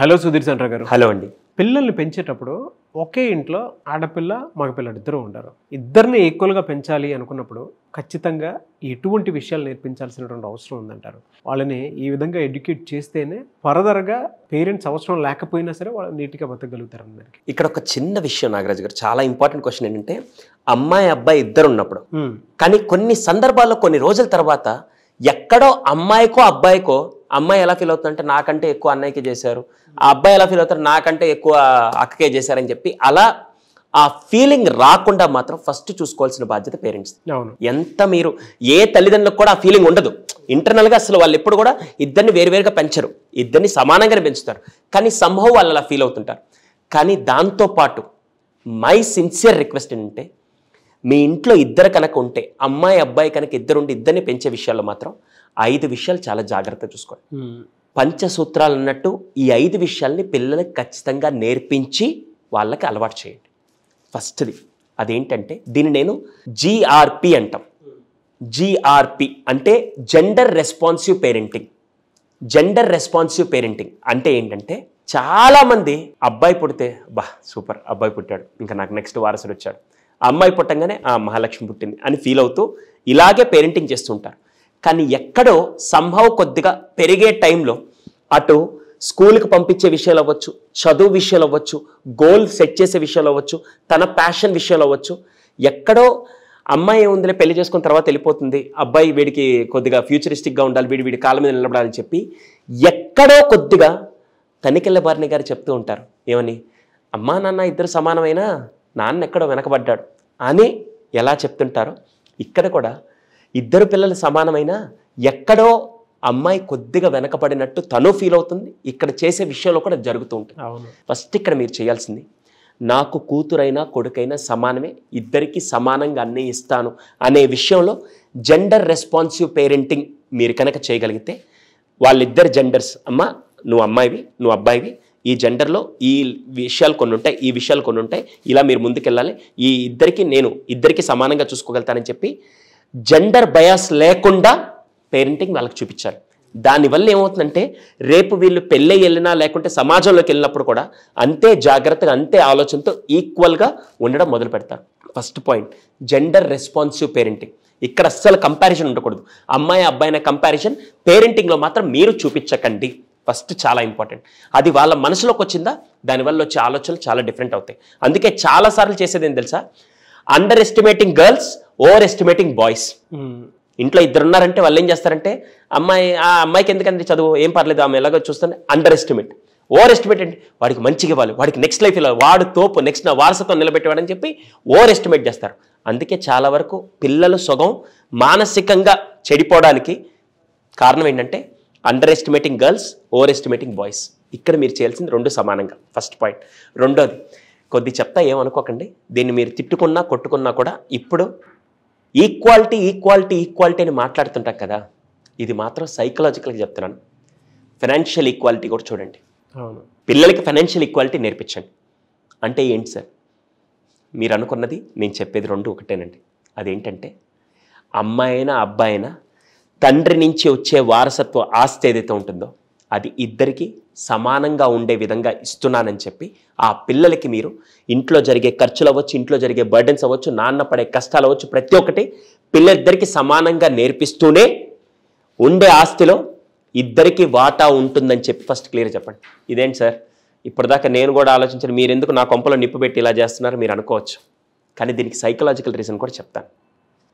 hello Sudheer చంద్ర గారు hello అండి పిల్లల్ని పెంచేటప్పుడు ఒకే ఇంట్లో ఆడపిల్ల మగపిల్ల ఇద్దరు ఉండరు ఇద్దరిని ఈక్వల్గా పెంచాలి అనుకున్నప్పుడు ఖచ్చితంగా ఎటువంటి విషయాలు నేర్పించాల్సినటువంటి అవసరం ఉందంటారు వాళ్ళని ఈ విధంగా ఎడ్యుకేట్ చేస్తేనే ఫర్దర్గా పేరెంట్స్ అవసరం లేకపోయినా సరే వాళ్ళు నీట్గా బతకగలుగుతారు అందరికి ఇక్కడ ఒక చిన్న విషయం నాగరాజు గారు చాలా ఇంపార్టెంట్ క్వశ్చన్ ఏంటంటే అమ్మాయి అబ్బాయి ఇద్దరు ఉన్నప్పుడు కానీ కొన్ని సందర్భాల్లో కొన్ని రోజుల తర్వాత ఎక్కడో అమ్మాయికో అబ్బాయికో అమ్మాయి ఎలా ఫీల్ అవుతుందంటే నాకంటే ఎక్కువ అన్నయ్యకే చేశారు ఆ అబ్బాయి ఎలా ఫీల్ అవుతారు నాకంటే ఎక్కువ అక్కకే చేశారని చెప్పి అలా ఆ ఫీలింగ్ రాకుండా మాత్రం ఫస్ట్ చూసుకోవాల్సిన బాధ్యత పేరెంట్స్ ఎంత మీరు ఏ తల్లిదండ్రులకు కూడా ఆ ఫీలింగ్ ఉండదు ఇంటర్నల్గా అసలు వాళ్ళు ఎప్పుడు కూడా ఇద్దరిని వేరువేరుగా పెంచరు ఇద్దరిని సమానంగానే పెంచుతారు కానీ సంభవం వాళ్ళు అలా ఫీల్ అవుతుంటారు కానీ దాంతోపాటు మై సిన్సియర్ రిక్వెస్ట్ ఏంటంటే మీ ఇంట్లో ఇద్దరు కనుక ఉంటే అమ్మాయి అబ్బాయి కనుక ఇద్దరు ఉండి ఇద్దరిని పెంచే విషయాల్లో మాత్రం ఐదు విషయాలు చాలా జాగ్రత్తగా చూసుకోండి పంచసూత్రాలు అన్నట్టు ఈ ఐదు విషయాల్ని పిల్లలకి ఖచ్చితంగా నేర్పించి వాళ్ళకి అలవాటు చేయండి ఫస్ట్ది అదేంటంటే దీన్ని నేను జీఆర్పి అంటాం జీఆర్పి అంటే gender responsive parenting gender responsive parenting అంటే ఏంటంటే చాలామంది అబ్బాయి పుడితే బా సూపర్ అబ్బాయి పుట్టాడు ఇంకా నాకు నెక్స్ట్ వారసుడు వచ్చాడు అమ్మాయి పుట్టంగానే ఆ మహాలక్ష్మి పుట్టింది అని ఫీల్ అవుతూ ఇలాగే పేరెంటింగ్ చేస్తుంటారు కానీ ఎక్కడో సంభవ కొద్దిగా పెరిగే టైంలో అటు స్కూల్కి పంపించే విషయాలు అవ్వచ్చు చదువు విషయాలు అవ్వచ్చు గోల్ సెట్ చేసే విషయాలు అవ్వచ్చు తన ప్యాషన్ విషయాలు అవ్వచ్చు ఎక్కడో అమ్మాయి ఏముందని పెళ్లి చేసుకున్న తర్వాత వెళ్ళిపోతుంది అబ్బాయి వీడికి కొద్దిగా ఫ్యూచరిస్టిక్గా ఉండాలి వీడి వీడి కాలం మీద నిలబడాలని చెప్పి ఎక్కడో కొద్దిగా తనికెళ్ళ బారిని గారు చెప్తూ ఉంటారు ఏమని అమ్మా నాన్న ఇద్దరు సమానమైనా నాన్న ఎక్కడో వెనకబడ్డాడు అని ఎలా చెప్తుంటారో ఇక్కడ కూడా ఇద్దరు పిల్లలు సమానమైన ఎక్కడో అమ్మాయి కొద్దిగా వెనకబడినట్టు తను ఫీల్ అవుతుంది ఇక్కడ చేసే విషయంలో కూడా జరుగుతూ ఉంటుంది ఫస్ట్ ఇక్కడ మీరు చేయాల్సింది నాకు కూతురైనా కొడుకైనా సమానమే ఇద్దరికి సమానంగా అన్నీ ఇస్తాను అనే విషయంలో జెండర్ రెస్పాన్సివ్ పేరెంటింగ్ మీరు కనుక చేయగలిగితే వాళ్ళిద్దరు జెండర్స్ అమ్మ నువ్వు అమ్మాయివి నువ్వు అబ్బాయివి ఈ జెండర్లో ఈ విషయాలు కొన్ని ఉంటాయి ఈ విషయాలు కొన్ని ఉంటాయి ఇలా మీరు ముందుకెళ్ళాలి ఈ ఇద్దరికి నేను ఇద్దరికి సమానంగా చూసుకోగలుగుతానని చెప్పి జెండర్ బయాస్ లేకుండా పేరెంటింగ్ వాళ్ళకి చూపించారు దానివల్ల ఏమవుతుందంటే రేపు వీళ్ళు పెళ్ళి వెళ్ళినా లేకుంటే సమాజంలోకి వెళ్ళినప్పుడు కూడా అంతే జాగ్రత్తగా అంతే ఆలోచనతో ఈక్వల్గా ఉండడం మొదలు పెడతారు first point gender responsive parenting ఇక్కడ అస్సలు కంపారిజన్ ఉండకూడదు అమ్మాయి అబ్బాయిన కంపారిజన్ పేరెంటింగ్లో మాత్రం మీరు చూపించకండి ఫస్ట్ చాలా ఇంపార్టెంట్ అది వాళ్ళ మనసులోకి వచ్చిందా దానివల్ల వచ్చే ఆలోచనలు చాలా డిఫరెంట్ అవుతాయి అందుకే చాలాసార్లు చేసేది ఏం తెలుసా underestimating girls overestimating boys ఇంట్లో ఇద్దరు ఉన్నారంటే వాళ్ళు ఏం చేస్తారంటే అమ్మాయి ఆ అమ్మాయికి ఎందుకంటే చదువు ఏం పర్లేదు ఆమె ఎలాగో చూస్తాను అండర్ ఎస్టిమేట్ ఓవర్ ఎస్టిమేట్ అంటే వాడికి మంచిగా ఇవ్వాలి వాడికి నెక్స్ట్ లైఫ్ ఇలా వాడు తోపు నెక్స్ట్ నా వారసత్వం నిలబెట్టేవాడని చెప్పి ఓవర్ ఎస్టిమేట్ చేస్తారు అందుకే చాలా వరకు పిల్లలు సొగం మానసికంగా చెడిపోవడానికి కారణం ఏంటంటే underestimating girls overestimating boys ఇక్కడ మీరు చేయాల్సింది రెండు సమానంగా ఫస్ట్ పాయింట్ రెండోది కొద్ది చెప్తా ఏమనుకోకండి దీన్ని మీరు తిట్టుకున్నా కొట్టుకున్నా కూడా ఇప్పుడు ఈక్వాలిటీ ఈక్వాలిటీ ఈక్వాలిటీ అని మాట్లాడుతుంటాం కదా ఇది మాత్రం సైకలాజికల్గా చెప్తున్నాను ఫైనాన్షియల్ ఈక్వాలిటీ కూడా చూడండి పిల్లలకి ఫైనాన్షియల్ ఈక్వాలిటీ నేర్పించండి అంటే ఏంటి సార్ మీరు అనుకున్నది నేను చెప్పేది రెండు ఒకటేనండి అదేంటంటే అమ్మాయి అయినా అబ్బాయి అయినా తండ్రి నుంచి వచ్చే వారసత్వ ఆస్తి ఏదైతే ఉంటుందో అది ఇద్దరికి సమానంగా ఉండే విధంగా ఇస్తున్నానని చెప్పి ఆ పిల్లలకి మీరు ఇంట్లో జరిగే ఖర్చులు అవ్వచ్చు ఇంట్లో జరిగే బర్డెన్స్ అవ్వచ్చు నాన్న పడే కష్టాలు అవ్వచ్చు ప్రతి ఒక్కటి పిల్లలిద్దరికి సమానంగా నేర్పిస్తూనే ఉండే ఆస్తిలో ఇద్దరికి వాటా ఉంటుందని చెప్పి ఫస్ట్ క్లియర్ చెప్పండి ఇదేంటి సార్ ఇప్పటిదాకా నేను కూడా ఆలోచించాను ఎందుకు నా కొంపలో నిప్పు పెట్టి ఇలా చేస్తున్నారు మీరు అనుకోవచ్చు కానీ దీనికి సైకలాజికల్ రీజన్ కూడా చెప్తాను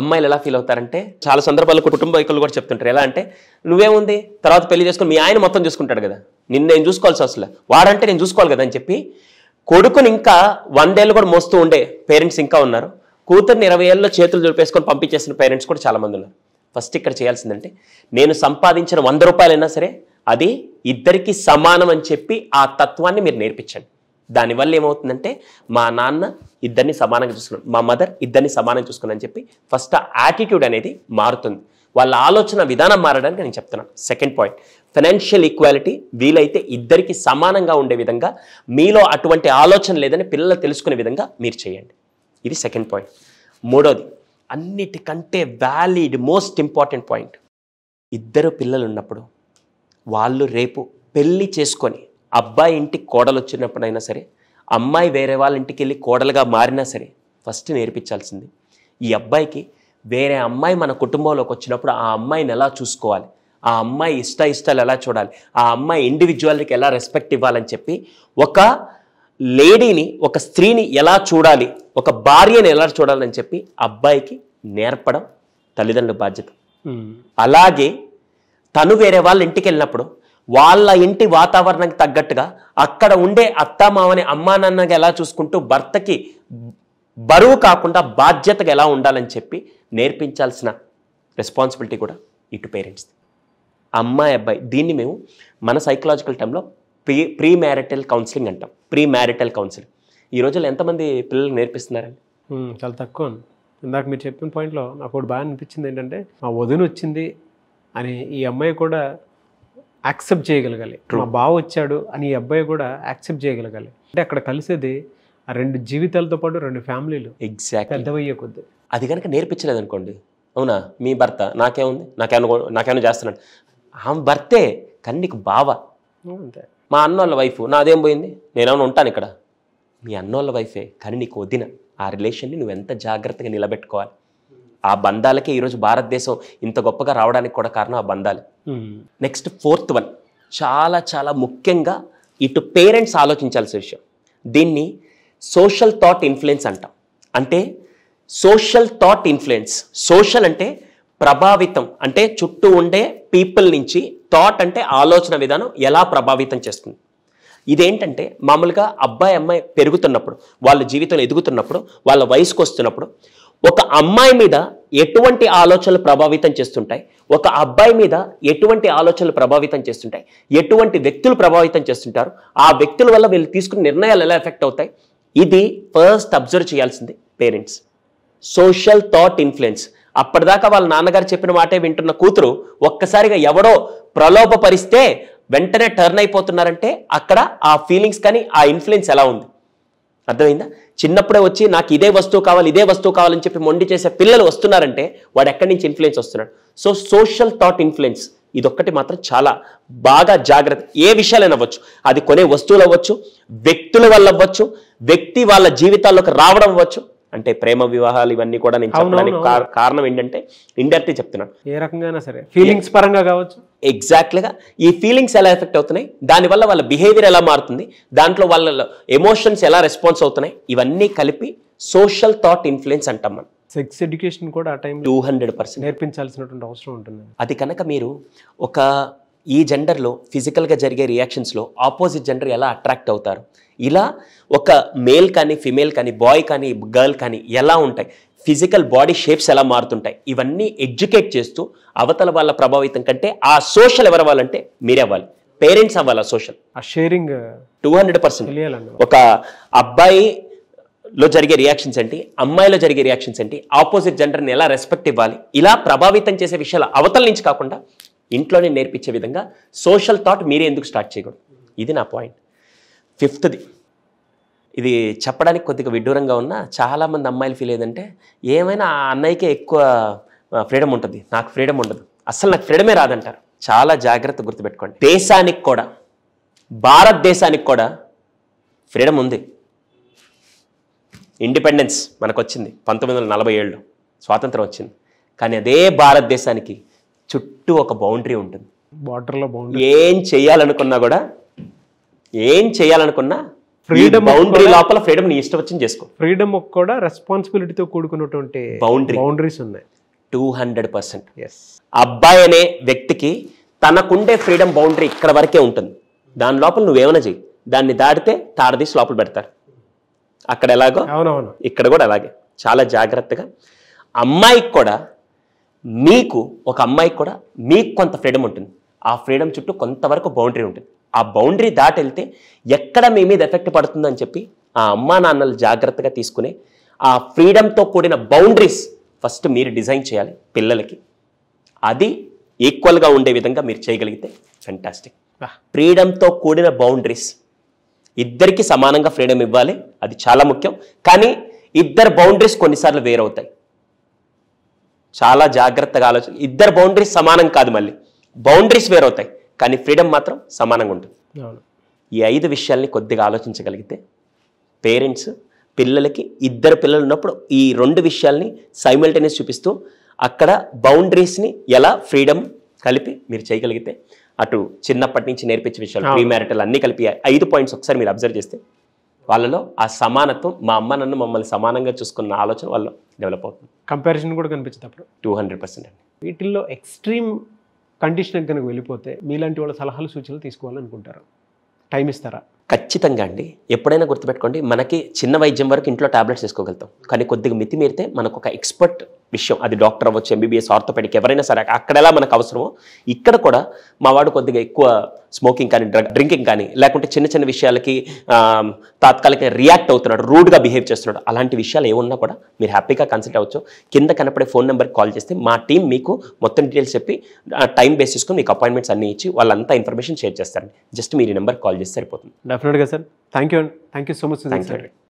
అమ్మాయిలు ఎలా ఫీల్ అవుతారంటే చాలా సందర్భాల్లో కుటుంబ వైకులు కూడా చెప్తుంటారు ఎలా అంటే నువ్వేముంది తర్వాత పెళ్లి చేసుకుని మీ ఆయన మొత్తం చూసుకుంటాడు కదా నిన్ను నేను చూసుకోవాల్సి అసలు వాడంటే నేను చూసుకోవాలి కదా అని చెప్పి కొడుకుని ఇంకా వందేళ్ళు కూడా మోస్తూ ఉండే పేరెంట్స్ ఇంకా ఉన్నారు కూతుర్ని ఇరవై ఏళ్ళలో చేతులు చూపేసుకొని పంపించేసిన పేరెంట్స్ కూడా చాలామంది ఉన్నారు ఫస్ట్ ఇక్కడ చేయాల్సిందంటే నేను సంపాదించిన వంద రూపాయలైనా సరే అది ఇద్దరికీ సమానం అని చెప్పి ఆ తత్వాన్ని మీరు నేర్పించండి దానివల్ల ఏమవుతుందంటే మా నాన్న ఇద్దరిని సమానంగా చూసుకున్నాను మా మదర్ ఇద్దరిని సమానంగా చూసుకున్నాను చెప్పి ఫస్ట్ యాటిట్యూడ్ అనేది మారుతుంది వాళ్ళ ఆలోచన విధానం మారడానికి నేను చెప్తున్నాను సెకండ్ పాయింట్ ఫైనాన్షియల్ ఈక్వాలిటీ వీలైతే ఇద్దరికి సమానంగా ఉండే విధంగా మీలో అటువంటి ఆలోచన లేదని పిల్లలు తెలుసుకునే విధంగా మీరు చేయండి ఇది సెకండ్ పాయింట్ మూడోది అన్నిటికంటే వ్యాలిడ్ మోస్ట్ ఇంపార్టెంట్ పాయింట్ ఇద్దరు పిల్లలు ఉన్నప్పుడు వాళ్ళు రేపు పెళ్ళి చేసుకొని అబ్బాయి ఇంటికి కోడలు వచ్చినప్పుడైనా సరే అమ్మాయి వేరే వాళ్ళ ఇంటికి వెళ్ళి కోడలుగా మారినా సరే ఫస్ట్ నేర్పించాల్సింది ఈ అబ్బాయికి వేరే అమ్మాయి మన కుటుంబంలోకి వచ్చినప్పుడు ఆ అమ్మాయిని ఎలా చూసుకోవాలి ఆ అమ్మాయి ఇష్ట ఇష్టాలు ఎలా చూడాలి ఆ అమ్మాయి ఇండివిజువాలిటీకి ఎలా రెస్పెక్ట్ ఇవ్వాలని చెప్పి ఒక లేడీని ఒక స్త్రీని ఎలా చూడాలి ఒక భార్యని ఎలా చూడాలని చెప్పి అబ్బాయికి నేర్పడం తల్లిదండ్రుల బాధ్యత అలాగే తను వేరే వాళ్ళ ఇంటికి వెళ్ళినప్పుడు వాళ్ళ ఇంటి వాతావరణానికి తగ్గట్టుగా అక్కడ ఉండే అత్తమామని అమ్మా నాన్నగా ఎలా చూసుకుంటూ భర్తకి బరువు కాకుండా బాధ్యతగా ఎలా ఉండాలని చెప్పి నేర్పించాల్సిన రెస్పాన్సిబిలిటీ కూడా ఇటు పేరెంట్స్ది అమ్మాయి అబ్బాయి దీన్ని మేము మన సైకలాజికల్ టైంలో ప్రీ ప్రీ మ్యారిటల్ కౌన్సిలింగ్ అంటాం ప్రీ మ్యారిటల్ కౌన్సిలింగ్ ఈ రోజుల్లో ఎంతమంది పిల్లలు నేర్పిస్తున్నారండి చాలా తక్కువ ఇందాక మీరు చెప్పిన పాయింట్లో నాకు ఒకటి బాగా అనిపించింది ఏంటంటే మా వదిన వచ్చింది అని ఈ అమ్మాయి కూడా యాక్సెప్ట్ చేయగలగాలి మా బావ వచ్చాడు అని ఈ అబ్బాయి కూడా యాక్సెప్ట్ చేయగలగాలి అంటే అక్కడ కలిసేది ఆ రెండు జీవితాలతో పాటు రెండు ఫ్యామిలీలు ఎగ్జాక్ట్ పెద్దవయ్యే కొద్ది అది కనుక నేర్పించలేదు అనుకోండి అవునా మీ భర్త నాకేముంది నాకేమో నాకేమో చేస్తున్నాడు ఆమె భర్తే కన్నీకు బావ అంతే మా వాళ్ళ వైఫ్ నాదేం పోయింది నేనేమైనా ఉంటాను ఇక్కడ మీ అన్న వాళ్ళ వైఫే కానీ నీకు వదిన ఆ రిలేషన్ని నువ్వు ఎంత జాగ్రత్తగా నిలబెట్టుకోవాలి ఆ బంధాలకే ఈరోజు భారతదేశం ఇంత గొప్పగా రావడానికి కూడా కారణం ఆ బంధాలు నెక్స్ట్ ఫోర్త్ వన్ చాలా చాలా ముఖ్యంగా ఇటు పేరెంట్స్ ఆలోచించాల్సిన విషయం దీన్ని సోషల్ థాట్ ఇన్ఫ్లుయెన్స్ అంటాం అంటే సోషల్ థాట్ ఇన్ఫ్లుయెన్స్ సోషల్ అంటే ప్రభావితం అంటే చుట్టూ ఉండే పీపుల్ నుంచి థాట్ అంటే ఆలోచన విధానం ఎలా ప్రభావితం చేస్తుంది ఇదేంటంటే మామూలుగా అబ్బాయి అమ్మాయి పెరుగుతున్నప్పుడు వాళ్ళ జీవితంలో ఎదుగుతున్నప్పుడు వాళ్ళ వయసుకు వస్తున్నప్పుడు ఒక అమ్మాయి మీద ఎటువంటి ఆలోచనలు ప్రభావితం చేస్తుంటాయి ఒక అబ్బాయి మీద ఎటువంటి ఆలోచనలు ప్రభావితం చేస్తుంటాయి ఎటువంటి వ్యక్తులు ప్రభావితం చేస్తుంటారు ఆ వ్యక్తుల వల్ల వీళ్ళు తీసుకున్న నిర్ణయాలు ఎలా ఎఫెక్ట్ అవుతాయి ఇది ఫస్ట్ అబ్జర్వ్ చేయాల్సింది పేరెంట్స్ సోషల్ థాట్ ఇన్ఫ్లుయెన్స్ అప్పటిదాకా వాళ్ళ నాన్నగారు చెప్పిన మాటే వింటున్న కూతురు ఒక్కసారిగా ఎవడో ప్రలోభపరిస్తే వెంటనే టర్న్ అయిపోతున్నారంటే అక్కడ ఆ ఫీలింగ్స్ కానీ ఆ ఇన్ఫ్లుయెన్స్ ఎలా ఉంది అర్థమైందా చిన్నప్పుడే వచ్చి నాకు ఇదే వస్తువు కావాలి ఇదే వస్తువు కావాలని చెప్పి మొండి చేసే పిల్లలు వస్తున్నారంటే వాడు ఎక్కడి నుంచి ఇన్ఫ్లుయెన్స్ వస్తున్నాడు సో సోషల్ థాట్ ఇన్ఫ్లుయెన్స్ ఇదొక్కటి మాత్రం చాలా బాగా జాగ్రత్త ఏ విషయాలైనా అవ్వచ్చు అది కొనే వస్తువులు అవ్వచ్చు వ్యక్తుల వల్ల అవ్వచ్చు వ్యక్తి వాళ్ళ జీవితాల్లోకి రావడం అవ్వచ్చు అంటే ప్రేమ వివాహాలు ఇవన్నీ కూడా నేను చెప్పడానికి కారణం ఏంటంటే ఇండైరెక్ట్ చెప్తున్నాను ఏ రకంగా సరే ఫీలింగ్స్ పరంగా కావచ్చు ఎగ్జాక్ట్గా ఈ ఫీలింగ్స్ ఎలా ఎఫెక్ట్ అవుతున్నాయి దానివల్ల వాళ్ళ బిహేవియర్ ఎలా మారుతుంది దాంట్లో వాళ్ళ ఎమోషన్స్ ఎలా రెస్పాన్స్ అవుతున్నాయి ఇవన్నీ కలిపి సోషల్ థాట్ ఇన్ఫ్లుయెన్స్ అంటాం మనం సెక్స్ ఎడ్యుకేషన్ కూడా ఆ టైం టూ హండ్రెడ్ పర్సెంట్ నేర్పించాల్సినటువంటి అవసరం ఉంటుంది అది కనుక మీరు ఒక ఈ జెండర్లో ఫిజికల్గా జరిగే రియాక్షన్స్లో ఆపోజిట్ జెండర్ ఎలా అట్రాక్ట్ అవుతారు ఇలా ఒక మేల్ కానీ ఫిమేల్ కానీ బాయ్ కానీ గర్ల్ కానీ ఎలా ఉంటాయి ఫిజికల్ బాడీ షేప్స్ ఎలా మారుతుంటాయి ఇవన్నీ ఎడ్యుకేట్ చేస్తూ అవతల వాళ్ళ ప్రభావితం కంటే ఆ సోషల్ ఎవరు అవ్వాలంటే మీరే అవ్వాలి పేరెంట్స్ అవ్వాలి సోషల్ ఆ షేరింగ్ టూ హండ్రెడ్ పర్సెంట్ ఒక అబ్బాయి లో జరిగే రియాక్షన్స్ ఏంటి అమ్మాయిలో జరిగే రియాక్షన్స్ ఏంటి ఆపోజిట్ జెండర్ని ఎలా రెస్పెక్ట్ ఇవ్వాలి ఇలా ప్రభావితం చేసే విషయాలు అవతల నుంచి కాకుండా ఇంట్లోనే నేర్పించే విధంగా సోషల్ థాట్ మీరే ఎందుకు స్టార్ట్ చేయకూడదు ఇది నా పాయింట్ ఫిఫ్త్ది ఇది చెప్పడానికి కొద్దిగా విడ్డూరంగా ఉన్నా చాలామంది అమ్మాయిలు ఫీల్ ఏదంటే ఏమైనా ఆ అన్నయ్యకే ఎక్కువ ఫ్రీడమ్ ఉంటుంది నాకు ఫ్రీడమ్ ఉండదు అసలు నాకు ఫ్రీడమే రాదంటారు చాలా జాగ్రత్త గుర్తుపెట్టుకోండి దేశానికి కూడా భారతదేశానికి కూడా ఫ్రీడమ్ ఉంది ఇండిపెండెన్స్ మనకు వచ్చింది పంతొమ్మిది వందల నలభై ఏళ్ళు స్వాతంత్రం వచ్చింది కానీ అదే భారతదేశానికి చుట్టూ ఒక బౌండరీ ఉంటుంది బార్డర్లో బౌండరీ ఏం చేయాలనుకున్నా కూడా ఏం చేయాలనుకున్నా ఫ్రీడమ్ బౌండరీ లోపల ఫ్రీడమ్ నీ ఇష్టం వచ్చింది చేసుకో ఫ్రీడమ్ కూడా రెస్పాన్సిబిలిటీతో కూడుకున్నటువంటి బౌండరీ బౌండరీస్ ఉన్నాయి టూ హండ్రెడ్ పర్సెంట్ ఎస్ అబ్బాయి అనే వ్యక్తికి తనకుండే ఫ్రీడమ్ బౌండరీ ఇక్కడ వరకే ఉంటుంది దాని లోపల నువ్వేమైనా చెయ్యి దాన్ని దాటితే తారదీసి లోపల పెడతారు అక్కడ ఎలాగో అవునవును ఇక్కడ కూడా అలాగే చాలా జాగ్రత్తగా అమ్మాయికి కూడా మీకు ఒక అమ్మాయికి కూడా మీకు కొంత ఫ్రీడమ్ ఉంటుంది ఆ ఫ్రీడమ్ చుట్టూ కొంతవరకు బౌండరీ ఉంటుంది ఆ బౌండరీ దాటి వెళ్తే ఎక్కడ మీ మీద ఎఫెక్ట్ పడుతుందని చెప్పి ఆ అమ్మా నాన్నలు జాగ్రత్తగా తీసుకునే ఆ ఫ్రీడమ్తో కూడిన బౌండరీస్ ఫస్ట్ మీరు డిజైన్ చేయాలి పిల్లలకి అది ఈక్వల్గా ఉండే విధంగా మీరు చేయగలిగితే ఫెంటాస్టిక్ ఫ్రీడమ్తో కూడిన బౌండరీస్ ఇద్దరికి సమానంగా ఫ్రీడమ్ ఇవ్వాలి అది చాలా ముఖ్యం కానీ ఇద్దరు బౌండరీస్ కొన్నిసార్లు వేరవుతాయి చాలా జాగ్రత్తగా ఆలోచన ఇద్దరు బౌండరీస్ సమానం కాదు మళ్ళీ బౌండరీస్ వేరవుతాయి కానీ ఫ్రీడమ్ మాత్రం సమానంగా ఉంటుంది ఈ ఐదు విషయాల్ని కొద్దిగా ఆలోచించగలిగితే పేరెంట్స్ పిల్లలకి ఇద్దరు పిల్లలు ఉన్నప్పుడు ఈ రెండు విషయాల్ని సైమల్టేనియస్ చూపిస్తూ అక్కడ బౌండరీస్ని ఎలా ఫ్రీడమ్ కలిపి మీరు చేయగలిగితే అటు చిన్నప్పటి నుంచి నేర్పించే విషయాలు ప్రీ మ్యారిటల్ అన్నీ కలిపి ఐదు పాయింట్స్ ఒకసారి మీరు అబ్జర్వ్ చేస్తే వాళ్ళలో ఆ సమానత్వం మా అమ్మ నన్ను మమ్మల్ని సమానంగా చూసుకున్న ఆలోచన వాళ్ళు డెవలప్ అవుతుంది కంపారిజన్ కూడా కనిపించేటప్పుడు టూ హండ్రెడ్ పర్సెంట్ అండి వీటిల్లో ఎక్స్ట్రీమ్ కండిషన్ కనుక వెళ్ళిపోతే మీలాంటి వాళ్ళ సలహాలు సూచనలు తీసుకోవాలనుకుంటారు టైం ఇస్తారా ఖచ్చితంగా అండి ఎప్పుడైనా గుర్తుపెట్టుకోండి మనకి చిన్న వైద్యం వరకు ఇంట్లో ట్యాబ్లెట్స్ తీసుకోగలుగుతాం కానీ కొద్దిగా మితి మీరితే మనకు ఒక ఎక్స్పర్ట్ విషయం అది డాక్టర్ అవ్వచ్చు ఎంబీబీఎస్ ఆర్థోపెడిక్ ఎవరైనా సరే అక్కడ ఎలా మనకు అవసరమో ఇక్కడ కూడా మా వాడు కొద్దిగా ఎక్కువ స్మోకింగ్ కానీ డ్రగ్ డ్రింకింగ్ కానీ లేకుంటే చిన్న చిన్న విషయాలకి తాత్కాలికంగా రియాక్ట్ అవుతున్నాడు రూడ్గా బిహేవ్ చేస్తున్నాడు అలాంటి విషయాలు ఏమున్నా కూడా మీరు హ్యాపీగా కన్సల్ట్ అవ్వచ్చు కింద కనపడే ఫోన్ నెంబర్కి కాల్ చేస్తే మా టీం మీకు మొత్తం డీటెయిల్స్ చెప్పి టైం బేసిస్కు మీకు అపాయింట్మెంట్స్ అన్నీ ఇచ్చి వాళ్ళంతా ఇన్ఫర్మేషన్ షేర్ చేస్తారండి జస్ట్ మీరు ఈ నెంబర్కి కాల్ చేస్తే సరిపోతుంది డెఫినెట్గా సార్ థ్యాంక్ యూ అండి thank you so much thank you